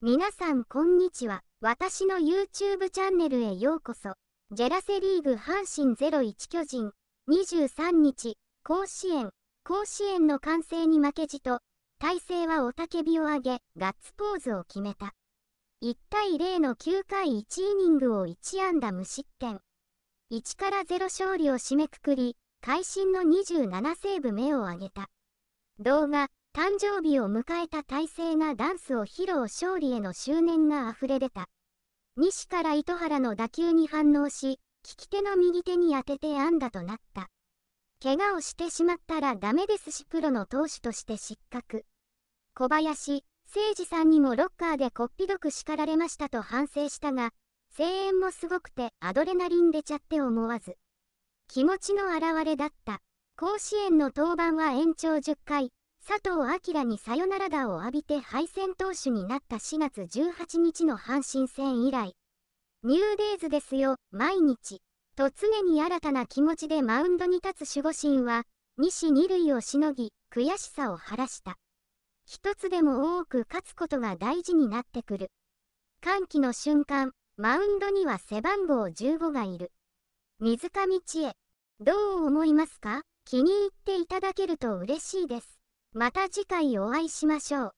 皆さんこんにちは。私の YouTube チャンネルへようこそ。ジェラセリーグ阪神01巨人、23日、甲子園、甲子園の歓声に負けじと、大勢は雄たけびを上げ、ガッツポーズを決めた。1対0の9回1イニングを1安打無失点。1から0勝利を締めくくり、会心の27セーブ目を挙げた。動画、誕生日を迎えた大勢がダンスを披露勝利への執念が溢れ出た。西から糸原の打球に反応し、利き手の右手に当てて安打となった。怪我をしてしまったらダメですしプロの投手として失格。小林、誠司さんにもロッカーでこっぴどく叱られましたと反省したが、声援もすごくてアドレナリン出ちゃって思わず。気持ちの表れだった。甲子園の登板は延長10回、佐藤明にサヨナラ打を浴びて敗戦投手になった4月18日の阪神戦以来、ニューデイズですよ、毎日、と常に新たな気持ちでマウンドに立つ守護神は、西二塁をしのぎ、悔しさを晴らした。一つでも多く勝つことが大事になってくる。歓喜の瞬間、マウンドには背番号15がいる。水上千恵、どう思いますか気に入っていただけると嬉しいです。また次回お会いしましょう。